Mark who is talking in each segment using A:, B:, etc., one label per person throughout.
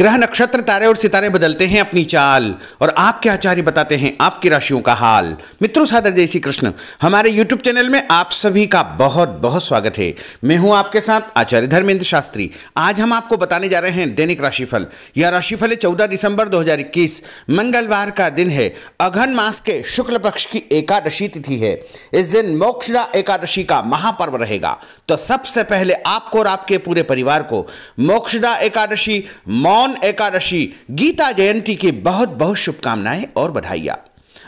A: ग्रह नक्षत्र तारे और सितारे बदलते हैं अपनी चाल और आपके आचार्य बताते हैं आपकी राशियों का हाल मित्रों सादर जय श्री कृष्ण हमारे YouTube चैनल में आप सभी का बहुत बहुत स्वागत है मैं हूं आपके साथ आचार्य धर्मेंद्र शास्त्री आज हम आपको बताने जा रहे हैं दैनिक राशिफल यह राशिफल है चौदह दिसंबर दो मंगलवार का दिन है अघन मास के शुक्ल पक्ष की एकादशी तिथि है इस दिन मोक्षा एकादशी का महापर्व रहेगा तो सबसे पहले आपको और आपके पूरे परिवार को मोक्षदा एकादशी मौन एकादशी गीता जयंती की बहुत बहुत शुभकामनाएं और बधाइया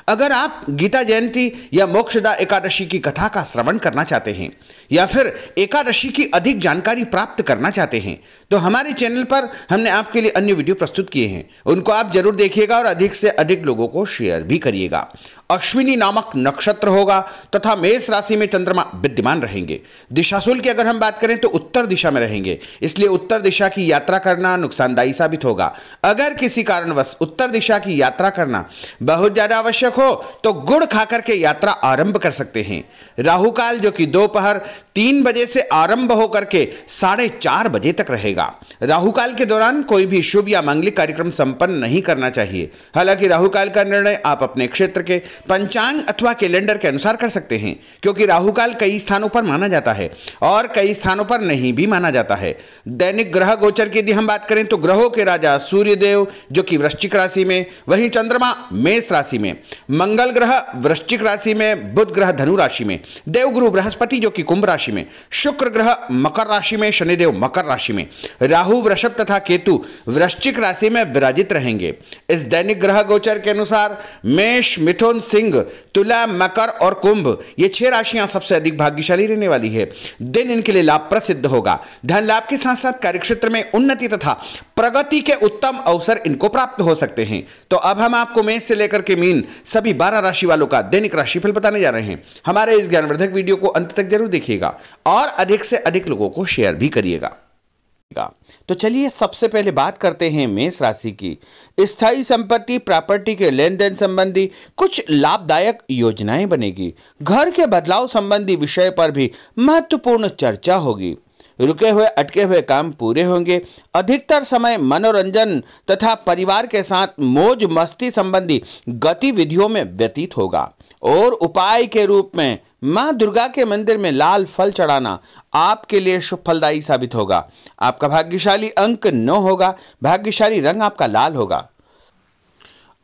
A: अगर आप गीता जयंती या मोक्षदा एकादशी की कथा का श्रवण करना चाहते हैं या फिर एकादशी की अधिक जानकारी प्राप्त करना चाहते हैं तो हमारे चैनल पर हमने आपके लिए अन्य वीडियो प्रस्तुत किए हैं उनको आप जरूर देखिएगा और अधिक से अधिक लोगों को शेयर भी करिएगा अश्विनी नामक नक्षत्र होगा तथा मेष राशि में चंद्रमा विद्यमान रहेंगे दिशाशुल की अगर हम बात करें तो उत्तर दिशा में रहेंगे इसलिए उत्तर दिशा की यात्रा करना नुकसानदायी साबित होगा अगर किसी कारणवश उत्तर दिशा की यात्रा करना बहुत ज़्यादा आवश्यक हो तो गुड़ खा करके यात्रा आरंभ कर सकते हैं राहुकाल जो कि दोपहर तीन बजे से आरंभ होकर के साढ़े चार बजे तक रहेगा राहुकाल के दौरान कोई भी शुभ या मांगलिक कार्यक्रम संपन्न नहीं करना चाहिए हालांकि राहुकाल का निर्णय आप अपने क्षेत्र के पंचांग अथवा कैलेंडर के अनुसार कर सकते हैं क्योंकि राहु काल कई स्थानों पर माना जाता है और कई स्थानों पर नहीं भी माना जाता है दैनिक ग्रह गोचर की यदि हम बात करें तो ग्रहों के राजा सूर्यदेव जो कि वृश्चिक राशि में वहीं चंद्रमा मेष राशि में मंगल ग्रह वृश्चिक राशि में बुध ग्रह धनु राशि में देवगुरु बृहस्पति जो कि कुंभ राशि में शुक्र ग्रह मकर राशि में शनिदेव मकर राशि में राहु वृषभ तथा केतु वृश्चिक राशि में विराजित रहेंगे इस दैनिक ग्रह गोचर के अनुसार मेष मिथुन सिंह तुला मकर और कुंभ ये छह राशियां सबसे अधिक भाग्यशाली रहने वाली है दिन इनके लिए लाभ प्रसिद्ध होगा धन लाभ के साथ साथ कार्यक्षेत्र में उन्नति तथा प्रगति के उत्तम अवसर इनको प्राप्त हो सकते हैं तो अब हम आपको मेष से लेकर के मीन सभी बारह राशि वालों का दैनिक राशिफल बताने जा रहे हैं हमारे इस ज्ञानवर्धक वीडियो को अंत तक जरूर देखिएगा और अधिक से अधिक लोगों को शेयर भी करिएगा का तो चलिए सबसे पहले बात करते हैं मेष राशि की स्थायी संपत्ति प्रॉपर्टी के लेन देन संबंधी कुछ लाभदायक योजनाएं बनेगी घर के बदलाव संबंधी विषय पर भी महत्वपूर्ण चर्चा होगी रुके हुए अटके हुए काम पूरे होंगे अधिकतर समय मनोरंजन तथा परिवार के साथ मौज मस्ती संबंधी गतिविधियों में व्यतीत होगा और उपाय के रूप में माँ दुर्गा के मंदिर में लाल फल चढ़ाना आपके लिए शुभ फलदायी साबित होगा आपका भाग्यशाली अंक नौ होगा भाग्यशाली रंग आपका लाल होगा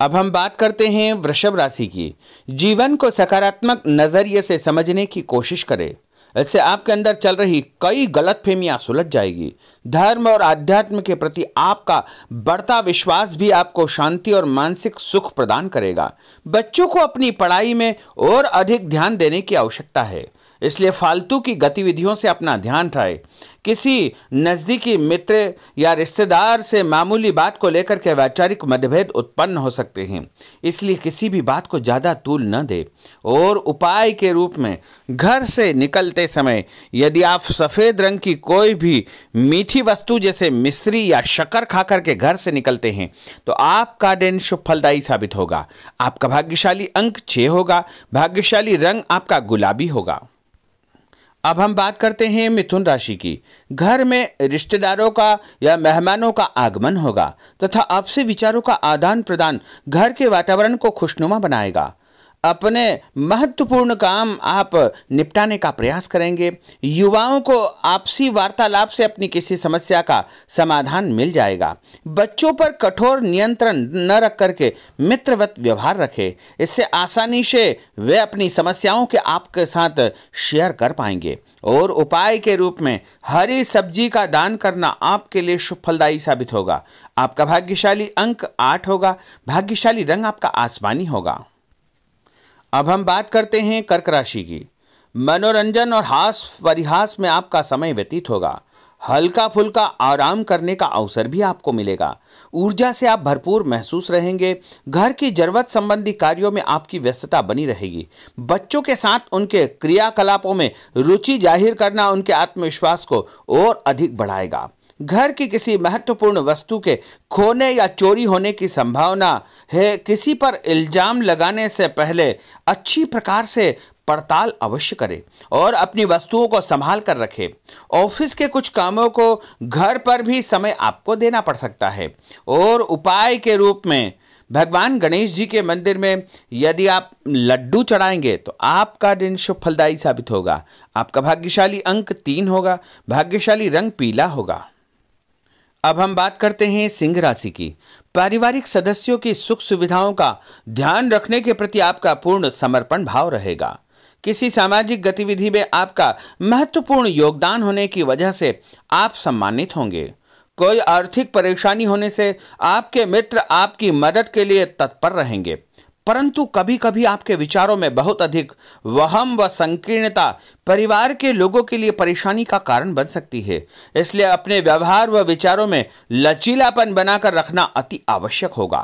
A: अब हम बात करते हैं वृषभ राशि की जीवन को सकारात्मक नज़रिए से समझने की कोशिश करें ऐसे आपके अंदर चल रही कई गलत फहमियाँ सुलझ जाएगी धर्म और आध्यात्म के प्रति आपका बढ़ता विश्वास भी आपको शांति और मानसिक सुख प्रदान करेगा बच्चों को अपनी पढ़ाई में और अधिक ध्यान देने की आवश्यकता है इसलिए फालतू की गतिविधियों से अपना ध्यान हटाए किसी नज़दीकी मित्र या रिश्तेदार से मामूली बात को लेकर के वैचारिक मतभेद उत्पन्न हो सकते हैं इसलिए किसी भी बात को ज़्यादा तूल न दे और उपाय के रूप में घर से निकलते समय यदि आप सफ़ेद रंग की कोई भी मीठी वस्तु जैसे मिश्री या शक्कर खा करके घर से निकलते हैं तो आपका दिन शुभ फलदायी साबित होगा आपका भाग्यशाली अंक छः होगा भाग्यशाली रंग आपका गुलाबी होगा अब हम बात करते हैं मिथुन राशि की घर में रिश्तेदारों का या मेहमानों का आगमन होगा तथा आपसे विचारों का आदान प्रदान घर के वातावरण को खुशनुमा बनाएगा अपने महत्वपूर्ण काम आप निपटाने का प्रयास करेंगे युवाओं को आपसी वार्तालाप से अपनी किसी समस्या का समाधान मिल जाएगा बच्चों पर कठोर नियंत्रण न रख करके मित्रवत व्यवहार रखें इससे आसानी से वे अपनी समस्याओं के आपके साथ शेयर कर पाएंगे और उपाय के रूप में हरी सब्जी का दान करना आपके लिए शुभ फलदायी साबित होगा आपका भाग्यशाली अंक आठ होगा भाग्यशाली रंग आपका आसमानी होगा अब हम बात करते हैं कर्क राशि की मनोरंजन और हास परिहास में आपका समय व्यतीत होगा हल्का फुल्का आराम करने का अवसर भी आपको मिलेगा ऊर्जा से आप भरपूर महसूस रहेंगे घर की जरूरत संबंधी कार्यों में आपकी व्यस्तता बनी रहेगी बच्चों के साथ उनके क्रियाकलापों में रुचि जाहिर करना उनके आत्मविश्वास को और अधिक बढ़ाएगा घर की किसी महत्वपूर्ण वस्तु के खोने या चोरी होने की संभावना है किसी पर इल्जाम लगाने से पहले अच्छी प्रकार से पड़ताल अवश्य करें और अपनी वस्तुओं को संभाल कर रखें ऑफिस के कुछ कामों को घर पर भी समय आपको देना पड़ सकता है और उपाय के रूप में भगवान गणेश जी के मंदिर में यदि आप लड्डू चढ़ाएंगे तो आपका दिन शुभ फलदायी साबित होगा आपका भाग्यशाली अंक तीन होगा भाग्यशाली रंग पीला होगा अब हम बात करते हैं सिंह राशि की पारिवारिक सदस्यों की सुख सुविधाओं का ध्यान रखने के प्रति आपका पूर्ण समर्पण भाव रहेगा किसी सामाजिक गतिविधि में आपका महत्वपूर्ण योगदान होने की वजह से आप सम्मानित होंगे कोई आर्थिक परेशानी होने से आपके मित्र आपकी मदद के लिए तत्पर रहेंगे परंतु कभी कभी आपके विचारों में बहुत अधिक वहम व संकीर्णता परिवार के लोगों के लिए परेशानी का कारण बन सकती है इसलिए अपने व्यवहार व विचारों में लचीलापन बनाकर रखना अति आवश्यक होगा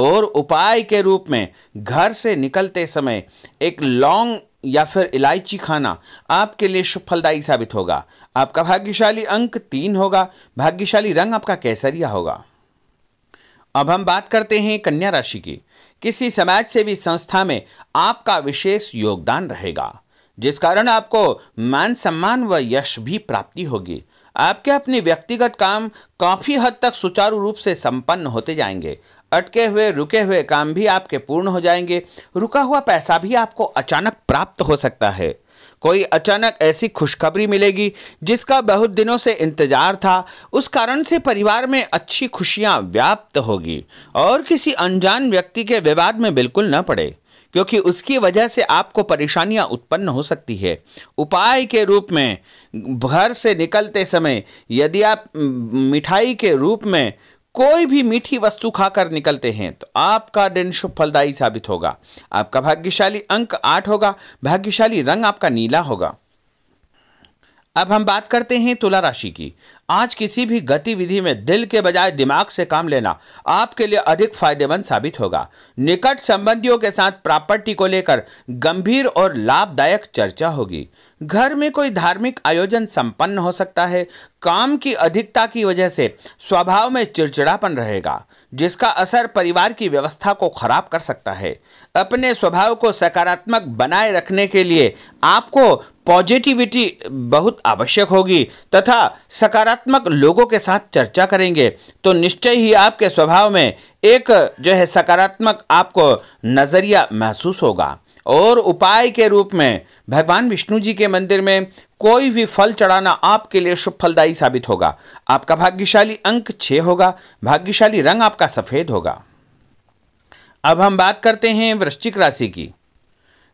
A: और उपाय के रूप में घर से निकलते समय एक लॉन्ग या फिर इलायची खाना आपके लिए सुफलदायी साबित होगा आपका भाग्यशाली अंक तीन होगा भाग्यशाली रंग आपका कैसरिया होगा अब हम बात करते हैं कन्या राशि की किसी समाज सेवी संस्था में आपका विशेष योगदान रहेगा जिस कारण आपको मान सम्मान व यश भी प्राप्ति होगी आपके अपने व्यक्तिगत काम काफ़ी हद तक सुचारू रूप से संपन्न होते जाएंगे अटके हुए रुके हुए काम भी आपके पूर्ण हो जाएंगे रुका हुआ पैसा भी आपको अचानक प्राप्त हो सकता है कोई अचानक ऐसी खुशखबरी मिलेगी जिसका बहुत दिनों से इंतजार था उस कारण से परिवार में अच्छी खुशियां व्याप्त होगी और किसी अनजान व्यक्ति के विवाद में बिल्कुल न पड़े क्योंकि उसकी वजह से आपको परेशानियां उत्पन्न हो सकती है उपाय के रूप में घर से निकलते समय यदि आप मिठाई के रूप में कोई भी मीठी वस्तु खाकर निकलते हैं तो आपका दिन शुभ फलदायी साबित होगा आपका भाग्यशाली अंक आठ होगा भाग्यशाली रंग आपका नीला होगा अब हम बात करते हैं तुला राशि की आज किसी भी गतिविधि में दिल के बजाय दिमाग से काम लेना आपके लिए अधिक फायदेमंद साबित होगा निकट संबंधियों के साथ प्रॉपर्टी को लेकर गंभीर और लाभदायक चर्चा होगी घर में कोई धार्मिक आयोजन संपन्न हो सकता है काम की अधिकता की वजह से स्वभाव में चिड़चिड़ापन रहेगा जिसका असर परिवार की व्यवस्था को खराब कर सकता है अपने स्वभाव को सकारात्मक बनाए रखने के लिए आपको पॉजिटिविटी बहुत आवश्यक होगी तथा सकारात्मक सकारात्मक लोगों के साथ चर्चा करेंगे तो निश्चय ही आपके स्वभाव में एक जो है सकारात्मक आपको नज़रिया महसूस होगा और उपाय के रूप में भगवान विष्णु जी के मंदिर में कोई भी फल चढ़ाना आपके लिए शुभ फलदायी साबित होगा आपका भाग्यशाली अंक छः होगा भाग्यशाली रंग आपका सफ़ेद होगा अब हम बात करते हैं वृश्चिक राशि की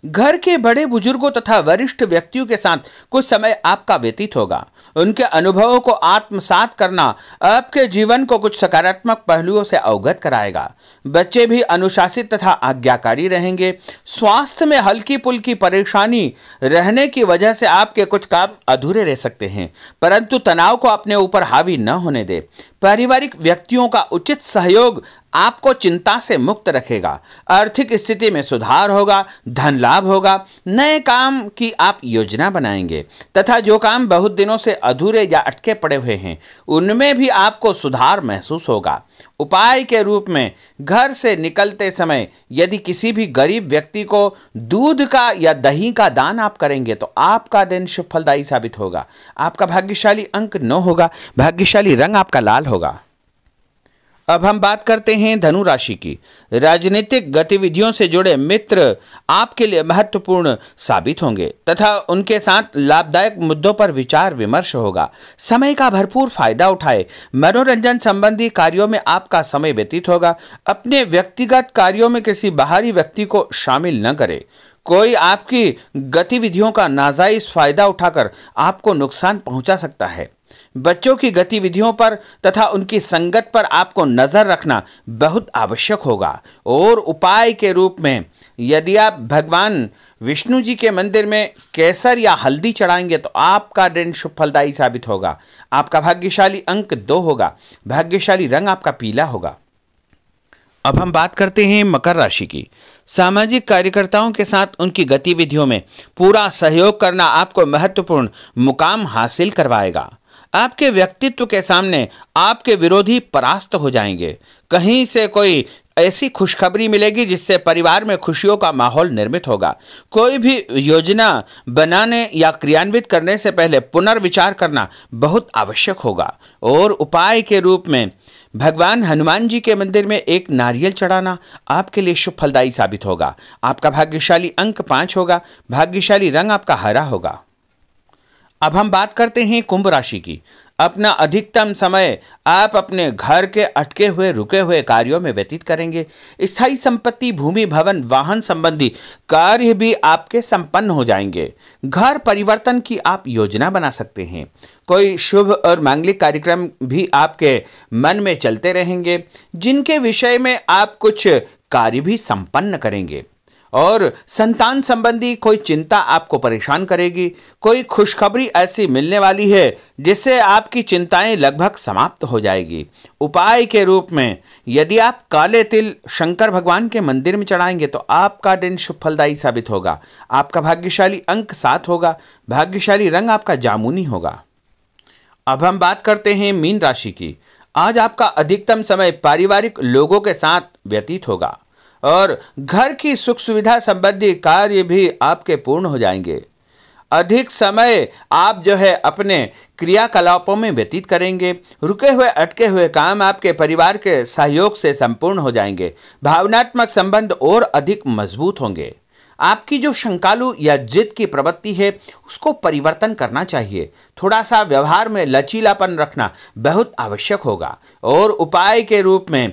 A: घर के बड़े बुजुर्गों तथा वरिष्ठ व्यक्तियों के साथ कुछ समय आपका व्यतीत होगा उनके अनुभवों को आत्मसात करना आपके जीवन को कुछ सकारात्मक पहलुओं से अवगत कराएगा बच्चे भी अनुशासित तथा आज्ञाकारी रहेंगे स्वास्थ्य में हल्की पुल्की परेशानी रहने की वजह से आपके कुछ काम अधूरे रह सकते हैं परंतु तनाव को अपने ऊपर हावी न होने दे पारिवारिक व्यक्तियों का उचित सहयोग आपको चिंता से मुक्त रखेगा आर्थिक स्थिति में सुधार होगा धन लाभ होगा नए काम की आप योजना बनाएंगे तथा जो काम बहुत दिनों से अधूरे या अटके पड़े हुए हैं उनमें भी आपको सुधार महसूस होगा उपाय के रूप में घर से निकलते समय यदि किसी भी गरीब व्यक्ति को दूध का या दही का दान आप करेंगे तो आपका दिन शुभ फलदायी साबित होगा आपका भाग्यशाली अंक नौ होगा भाग्यशाली रंग आपका लाल होगा अब हम बात करते हैं धनु राशि की राजनीतिक गतिविधियों से जुड़े मित्र आपके लिए महत्वपूर्ण साबित होंगे तथा उनके साथ लाभदायक मुद्दों पर विचार विमर्श होगा समय का भरपूर फायदा उठाए मनोरंजन संबंधी कार्यों में आपका समय व्यतीत होगा अपने व्यक्तिगत कार्यों में किसी बाहरी व्यक्ति को शामिल न करें कोई आपकी गतिविधियों का नाजायज फ़ायदा उठाकर आपको नुकसान पहुंचा सकता है बच्चों की गतिविधियों पर तथा उनकी संगत पर आपको नज़र रखना बहुत आवश्यक होगा और उपाय के रूप में यदि आप भगवान विष्णु जी के मंदिर में केसर या हल्दी चढ़ाएंगे तो आपका दिन शुभफलदायी साबित होगा आपका भाग्यशाली अंक दो होगा भाग्यशाली रंग आपका पीला होगा अब हम बात करते हैं मकर राशि की सामाजिक कार्यकर्ताओं के साथ उनकी गतिविधियों में पूरा सहयोग करना आपको महत्वपूर्ण मुकाम हासिल करवाएगा आपके व्यक्तित्व के सामने आपके विरोधी परास्त हो जाएंगे कहीं से कोई ऐसी खुशखबरी मिलेगी जिससे परिवार में खुशियों का माहौल निर्मित होगा कोई भी योजना बनाने या क्रियान्वित करने से पहले पुनर्विचार करना बहुत आवश्यक होगा और उपाय के रूप में भगवान हनुमान जी के मंदिर में एक नारियल चढ़ाना आपके लिए शुभ फलदायी साबित होगा आपका भाग्यशाली अंक पाँच होगा भाग्यशाली रंग आपका हरा होगा अब हम बात करते हैं कुंभ राशि की अपना अधिकतम समय आप अपने घर के अटके हुए रुके हुए कार्यों में व्यतीत करेंगे स्थायी संपत्ति भूमि भवन वाहन संबंधी कार्य भी आपके संपन्न हो जाएंगे घर परिवर्तन की आप योजना बना सकते हैं कोई शुभ और मांगलिक कार्यक्रम भी आपके मन में चलते रहेंगे जिनके विषय में आप कुछ कार्य भी संपन्न करेंगे और संतान संबंधी कोई चिंता आपको परेशान करेगी कोई खुशखबरी ऐसी मिलने वाली है जिससे आपकी चिंताएं लगभग समाप्त हो जाएगी उपाय के रूप में यदि आप काले तिल शंकर भगवान के मंदिर में चढ़ाएंगे तो आपका दिन शुभ फलदायी साबित होगा आपका भाग्यशाली अंक सात होगा भाग्यशाली रंग आपका जामुनी होगा अब हम बात करते हैं मीन राशि की आज आपका अधिकतम समय पारिवारिक लोगों के साथ व्यतीत होगा और घर की सुख सुविधा संबंधी कार्य भी आपके पूर्ण हो जाएंगे अधिक समय आप जो है अपने क्रियाकलापों में व्यतीत करेंगे रुके हुए अटके हुए काम आपके परिवार के सहयोग से संपूर्ण हो जाएंगे भावनात्मक संबंध और अधिक मजबूत होंगे आपकी जो शंकालु या जिद की प्रवृत्ति है उसको परिवर्तन करना चाहिए थोड़ा सा व्यवहार में लचीलापन रखना बहुत आवश्यक होगा और उपाय के रूप में